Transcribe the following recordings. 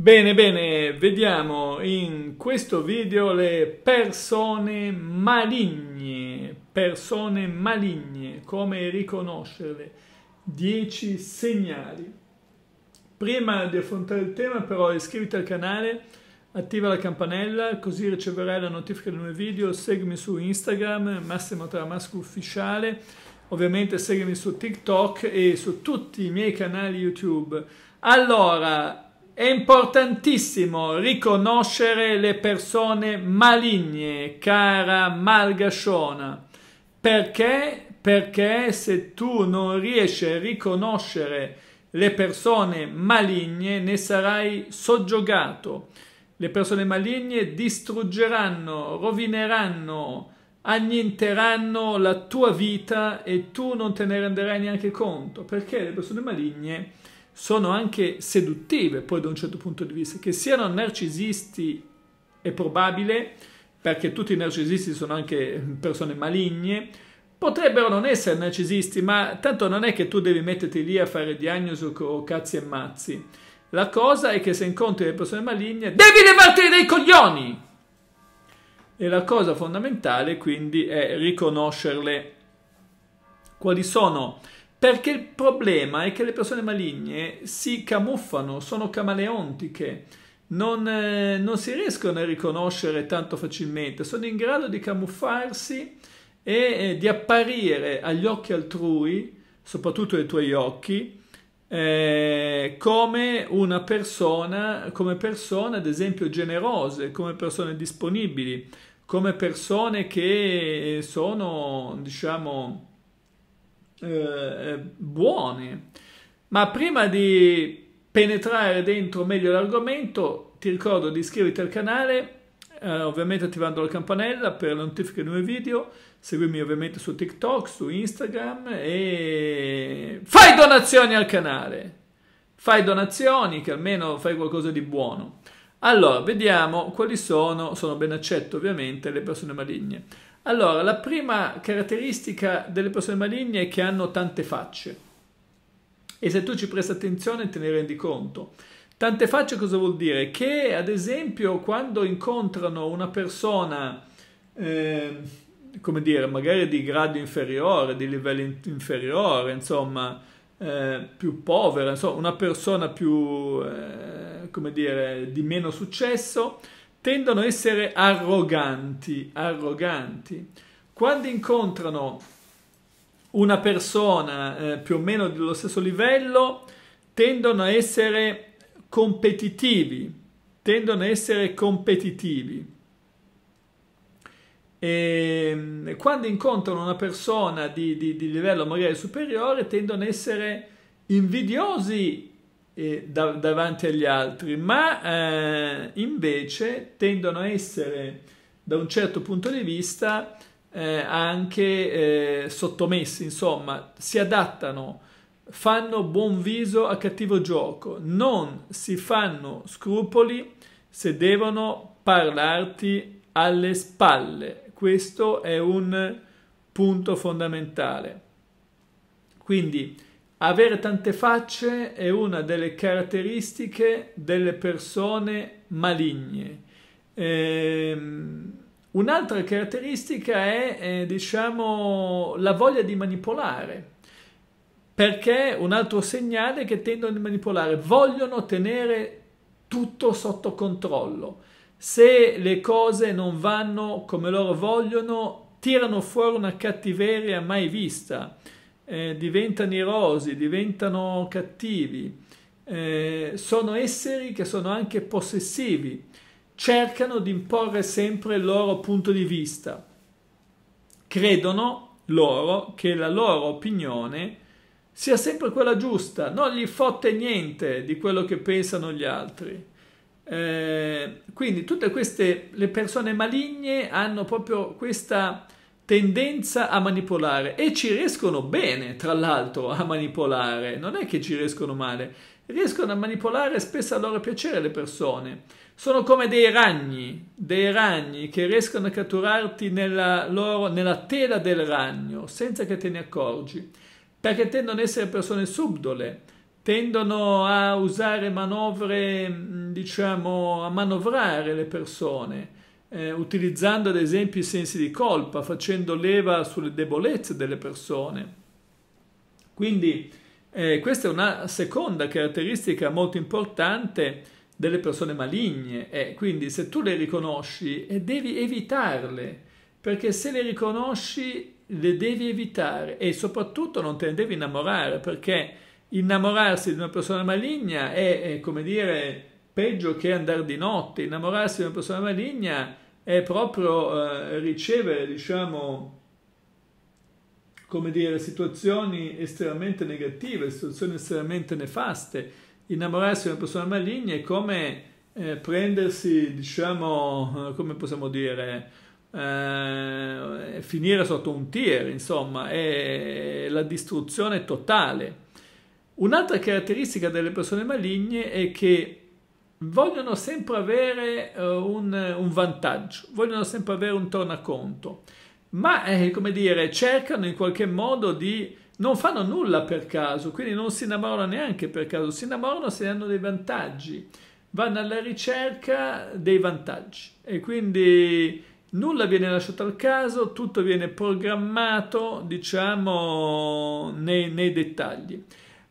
Bene, bene, vediamo in questo video le persone maligne, persone maligne, come riconoscerle, 10 segnali. Prima di affrontare il tema però iscriviti al canale, attiva la campanella così riceverai la notifica del mio video, seguimi su Instagram, Massimo Tramasco Ufficiale, ovviamente seguimi su TikTok e su tutti i miei canali YouTube. Allora, è importantissimo riconoscere le persone maligne, cara Malgasciona, perché? Perché se tu non riesci a riconoscere le persone maligne ne sarai soggiogato. Le persone maligne distruggeranno, rovineranno, annienteranno la tua vita e tu non te ne renderai neanche conto perché le persone maligne sono anche seduttive poi da un certo punto di vista, che siano narcisisti è probabile, perché tutti i narcisisti sono anche persone maligne, potrebbero non essere narcisisti, ma tanto non è che tu devi metterti lì a fare diagnosi o cazzi e mazzi. La cosa è che se incontri le persone maligne devi levarti dei coglioni! E la cosa fondamentale quindi è riconoscerle. Quali sono perché il problema è che le persone maligne si camuffano, sono camaleontiche, non, eh, non si riescono a riconoscere tanto facilmente, sono in grado di camuffarsi e eh, di apparire agli occhi altrui, soprattutto ai tuoi occhi, eh, come una persona, come persone ad esempio generose, come persone disponibili, come persone che sono, diciamo, eh, eh buone. Ma prima di penetrare dentro meglio l'argomento, ti ricordo di iscriverti al canale, eh, ovviamente attivando la campanella per le notifiche dei nuovi video, seguimi ovviamente su TikTok, su Instagram e fai donazioni al canale. Fai donazioni che almeno fai qualcosa di buono. Allora, vediamo quali sono, sono ben accetto ovviamente, le persone maligne. Allora, la prima caratteristica delle persone maligne è che hanno tante facce e se tu ci presti attenzione te ne rendi conto. Tante facce cosa vuol dire? Che ad esempio quando incontrano una persona, eh, come dire, magari di grado inferiore, di livello inferiore, insomma, eh, più povera, insomma, una persona più, eh, come dire, di meno successo, tendono a essere arroganti, arroganti. Quando incontrano una persona eh, più o meno dello stesso livello, tendono a essere competitivi, tendono a essere competitivi. E ehm, quando incontrano una persona di, di, di livello magari superiore, tendono a essere invidiosi eh, da, davanti agli altri, ma eh, invece tendono a essere da un certo punto di vista eh, anche eh, sottomessi, insomma, si adattano, fanno buon viso a cattivo gioco, non si fanno scrupoli se devono parlarti alle spalle. Questo è un punto fondamentale. Quindi avere tante facce è una delle caratteristiche delle persone maligne. Ehm, un'altra caratteristica è, eh, diciamo, la voglia di manipolare, perché un altro segnale che tendono a manipolare, vogliono tenere tutto sotto controllo. Se le cose non vanno come loro vogliono, tirano fuori una cattiveria mai vista eh, diventano irosi, diventano cattivi, eh, sono esseri che sono anche possessivi, cercano di imporre sempre il loro punto di vista, credono loro che la loro opinione sia sempre quella giusta, non gli fotte niente di quello che pensano gli altri. Eh, quindi tutte queste le persone maligne hanno proprio questa tendenza a manipolare e ci riescono bene, tra l'altro, a manipolare, non è che ci riescono male, riescono a manipolare spesso a loro piacere le persone. Sono come dei ragni, dei ragni che riescono a catturarti nella, loro, nella tela del ragno senza che te ne accorgi, perché tendono ad essere persone subdole, tendono a usare manovre, diciamo, a manovrare le persone eh, utilizzando ad esempio i sensi di colpa, facendo leva sulle debolezze delle persone. Quindi eh, questa è una seconda caratteristica molto importante delle persone maligne eh, quindi se tu le riconosci eh, devi evitarle perché se le riconosci le devi evitare e soprattutto non te ne devi innamorare perché innamorarsi di una persona maligna è, è come dire peggio che andare di notte, innamorarsi di una persona maligna è proprio eh, ricevere, diciamo, come dire, situazioni estremamente negative, situazioni estremamente nefaste. Innamorarsi di una persona maligna è come eh, prendersi, diciamo, eh, come possiamo dire, eh, finire sotto un tier, insomma, è la distruzione totale. Un'altra caratteristica delle persone maligne è che vogliono sempre avere eh, un, un, vantaggio, vogliono sempre avere un tornaconto, ma eh, come dire, cercano in qualche modo di non fanno nulla per caso, quindi non si innamorano neanche per caso, si innamorano se hanno dei vantaggi, vanno alla ricerca dei vantaggi e quindi nulla viene lasciato al caso, tutto viene programmato, diciamo, nei, nei dettagli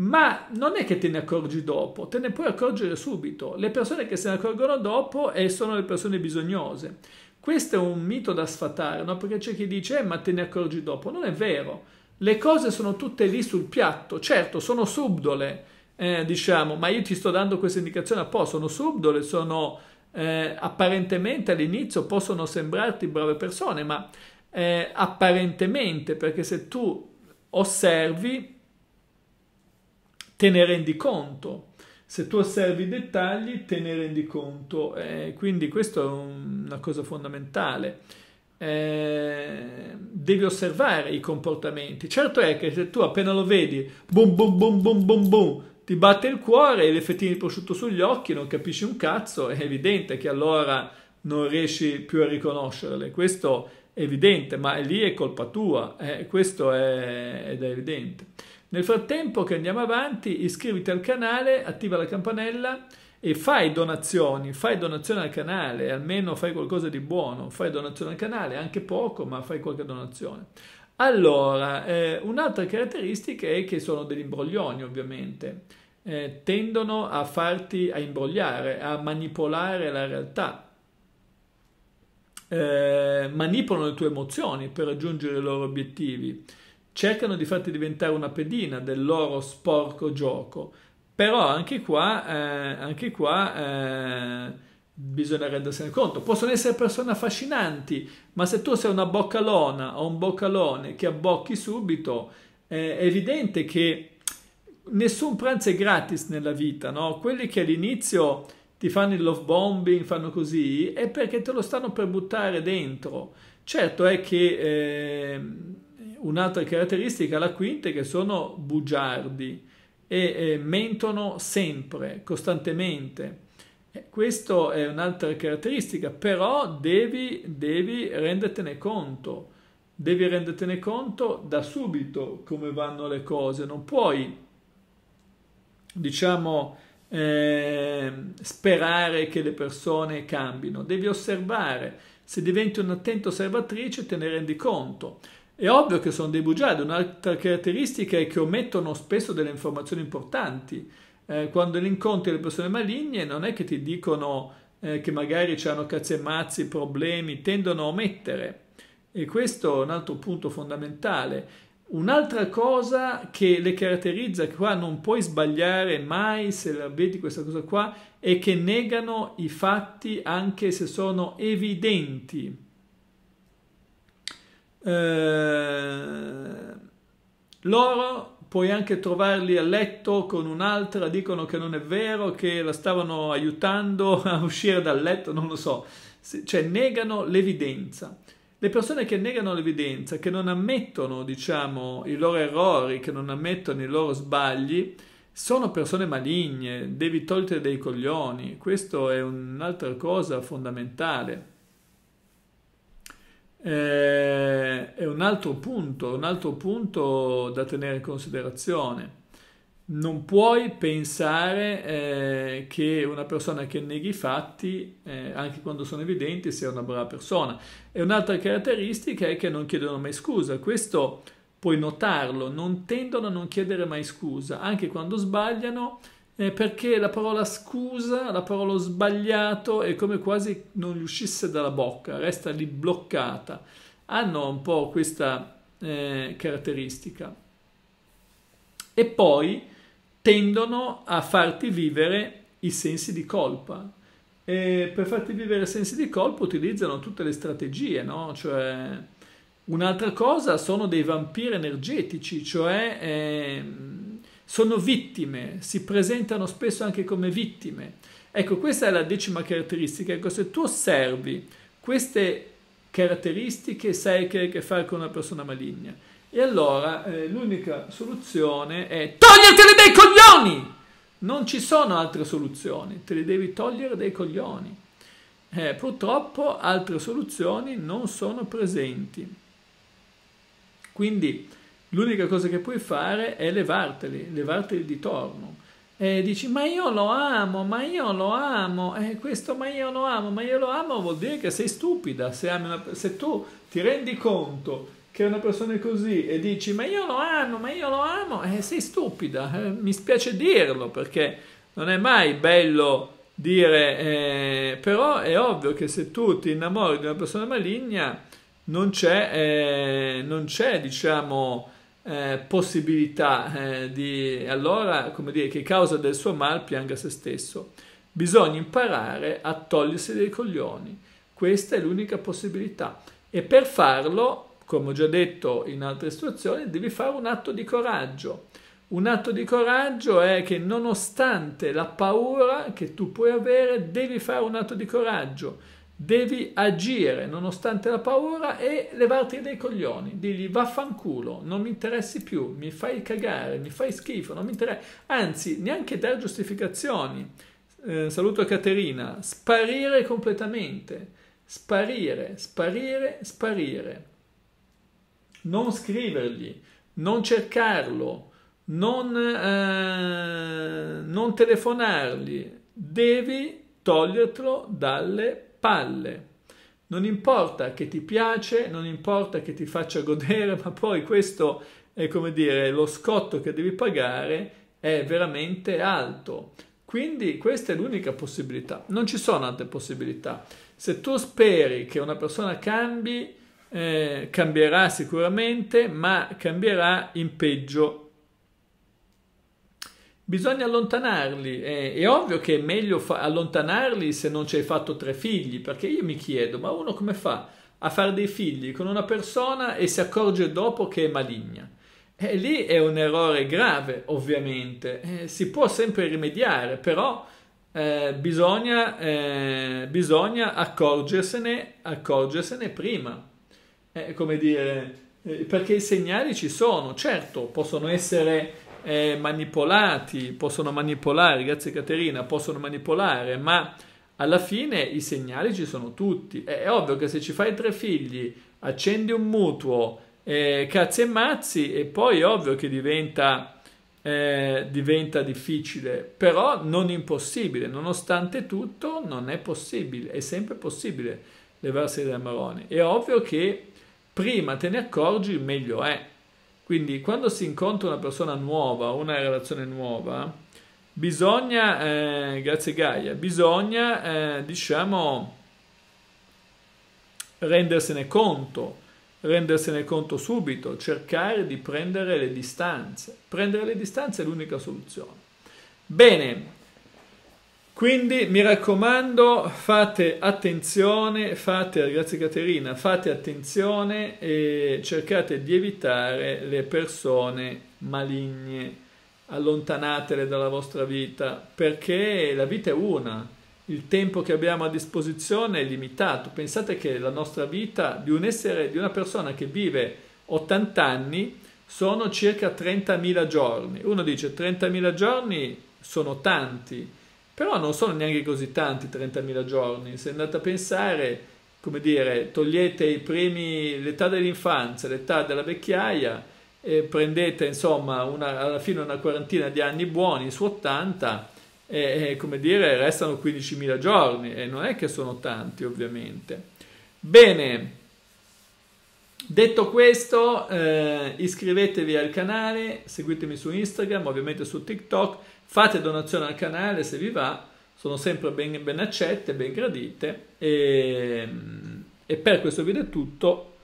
ma non è che te ne accorgi dopo, te ne puoi accorgere subito. Le persone che se ne accorgono dopo eh, sono le persone bisognose. Questo è un mito da sfatare, no? perché c'è chi dice eh, ma te ne accorgi dopo. Non è vero, le cose sono tutte lì sul piatto, certo sono subdole, eh, diciamo, ma io ti sto dando questa indicazione apposta, sono subdole, sono eh, apparentemente all'inizio possono sembrarti brave persone, ma eh, apparentemente, perché se tu osservi te ne rendi conto. Se tu osservi i dettagli te ne rendi conto, eh, quindi questa è una cosa fondamentale. Eh, devi osservare i comportamenti. Certo è che se tu appena lo vedi, boom boom boom boom boom boom, ti batte il cuore e le fettine di prosciutto sugli occhi, non capisci un cazzo, è evidente che allora non riesci più a riconoscerle. Questo è evidente, ma lì è colpa tua, eh, questo è, è evidente. Nel frattempo che andiamo avanti, iscriviti al canale, attiva la campanella e fai donazioni, fai donazione al canale, almeno fai qualcosa di buono, fai donazione al canale, anche poco, ma fai qualche donazione. Allora, eh, un'altra caratteristica è che sono degli imbroglioni, ovviamente. Eh, tendono a farti a imbrogliare, a manipolare la realtà. Eh, manipolano le tue emozioni per raggiungere i loro obiettivi cercano di farti diventare una pedina del loro sporco gioco. Però anche qua, eh, anche qua eh, bisogna rendersene conto. Possono essere persone affascinanti, ma se tu sei una boccalona o un boccalone che abbocchi subito, eh, è evidente che nessun pranzo è gratis nella vita, no? Quelli che all'inizio ti fanno il love bombing, fanno così, è perché te lo stanno per buttare dentro. Certo è che ehm, un'altra caratteristica, la quinta, è che sono bugiardi e eh, mentono sempre, costantemente. Eh, questa è un'altra caratteristica, però devi, devi rendertene conto, devi rendertene conto da subito come vanno le cose, non puoi, diciamo, eh, sperare che le persone cambino, devi osservare, se diventi un'attenta osservatrice te ne rendi conto. È ovvio che sono dei bugiardi, un'altra caratteristica è che omettono spesso delle informazioni importanti. Eh, quando li incontri le persone maligne non è che ti dicono eh, che magari c'hanno cazzi e mazzi, problemi, tendono a omettere. E questo è un altro punto fondamentale. Un'altra cosa che le caratterizza, che qua non puoi sbagliare mai se la vedi questa cosa qua, è che negano i fatti anche se sono evidenti. Eh, loro puoi anche trovarli a letto con un'altra, dicono che non è vero, che la stavano aiutando a uscire dal letto, non lo so, cioè negano l'evidenza. Le persone che negano l'evidenza, che non ammettono, diciamo, i loro errori, che non ammettono i loro sbagli, sono persone maligne, devi togliere dei coglioni, questo è un'altra cosa fondamentale eh, è un altro punto, un altro punto da tenere in considerazione. Non puoi pensare eh, che una persona che neghi i fatti, eh, anche quando sono evidenti, sia una brava persona. E un'altra caratteristica è che non chiedono mai scusa. Questo puoi notarlo, non tendono a non chiedere mai scusa, anche quando sbagliano eh, perché la parola scusa, la parola sbagliato è come quasi non gli uscisse dalla bocca, resta lì bloccata. Hanno un po' questa eh, caratteristica. E poi tendono a farti vivere i sensi di colpa. E per farti vivere i sensi di colpa utilizzano tutte le strategie, no? Cioè, un'altra cosa sono dei vampiri energetici, cioè... Eh, sono vittime, si presentano spesso anche come vittime. Ecco, questa è la decima caratteristica. Ecco, se tu osservi queste caratteristiche, sai che hai a che fare con una persona maligna. E allora eh, l'unica soluzione è togliertele dai coglioni! Non ci sono altre soluzioni, te le devi togliere dai coglioni. Eh, purtroppo altre soluzioni non sono presenti. Quindi L'unica cosa che puoi fare è levarteli, levarteli di torno. E dici, ma io lo amo, ma io lo amo, e questo ma io lo amo, ma io lo amo vuol dire che sei stupida. Se, una, se tu ti rendi conto che una persona è così e dici, ma io lo amo, ma io lo amo, e sei stupida. Eh, mi spiace dirlo perché non è mai bello dire, eh, però è ovvio che se tu ti innamori di una persona maligna non c'è, eh, non c'è diciamo eh, possibilità eh, di allora, come dire, che causa del suo mal pianga se stesso. Bisogna imparare a togliersi dei coglioni. Questa è l'unica possibilità. E per farlo, come ho già detto in altre situazioni, devi fare un atto di coraggio. Un atto di coraggio è che nonostante la paura che tu puoi avere, devi fare un atto di coraggio devi agire nonostante la paura e levarti dai coglioni, digli vaffanculo, non mi interessi più, mi fai cagare, mi fai schifo, non mi interessa, anzi neanche dar giustificazioni. Eh, saluto Caterina, sparire completamente, sparire, sparire, sparire. Non scrivergli, non cercarlo, non, eh, non telefonargli, devi togliertelo dalle palle. Non importa che ti piace, non importa che ti faccia godere, ma poi questo è come dire lo scotto che devi pagare è veramente alto. Quindi questa è l'unica possibilità, non ci sono altre possibilità. Se tu speri che una persona cambi, eh, cambierà sicuramente, ma cambierà in peggio bisogna allontanarli. Eh, è ovvio che è meglio fa- allontanarli se non ci hai fatto tre figli, perché io mi chiedo, ma uno come fa a fare dei figli con una persona e si accorge dopo che è maligna? E eh, lì è un errore grave, ovviamente, eh, si può sempre rimediare, però eh, bisogna, eh, bisogna accorgersene, accorgersene prima. Eh, come dire, perché i segnali ci sono, certo, possono essere eh, manipolati, possono manipolare, grazie Caterina, possono manipolare, ma alla fine i segnali ci sono tutti. È, è ovvio che se ci fai tre figli, accendi un mutuo, eh, cazzi e mazzi, e poi è ovvio che diventa... Eh, diventa difficile, però non impossibile, nonostante tutto non è possibile, è sempre possibile levarsi dai maroni. È ovvio che prima te ne accorgi meglio è. Quindi quando si incontra una persona nuova, una relazione nuova, bisogna, eh, grazie Gaia, bisogna, eh, diciamo, rendersene conto, rendersene conto subito, cercare di prendere le distanze. Prendere le distanze è l'unica soluzione. Bene, quindi mi raccomando, fate attenzione, fate, grazie Caterina, fate attenzione e cercate di evitare le persone maligne, allontanatele dalla vostra vita, perché la vita è una, il tempo che abbiamo a disposizione è limitato. Pensate che la nostra vita di un essere, di una persona che vive 80 anni, sono circa 30.000 giorni. Uno dice 30.000 giorni sono tanti, però non sono neanche così tanti 30.000 giorni, se andate a pensare, come dire, togliete i primi, l'età dell'infanzia, l'età della vecchiaia, e prendete insomma una, alla fine una quarantina di anni buoni su 80 e, e come dire restano 15.000 giorni e non è che sono tanti ovviamente. Bene, detto questo eh, iscrivetevi al canale, seguitemi su Instagram, ovviamente su TikTok Fate donazione al canale se vi va, sono sempre ben, ben accette, ben gradite e, e per questo video è tutto,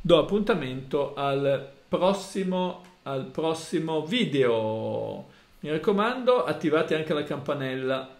do appuntamento al prossimo, al prossimo video. Mi raccomando, attivate anche la campanella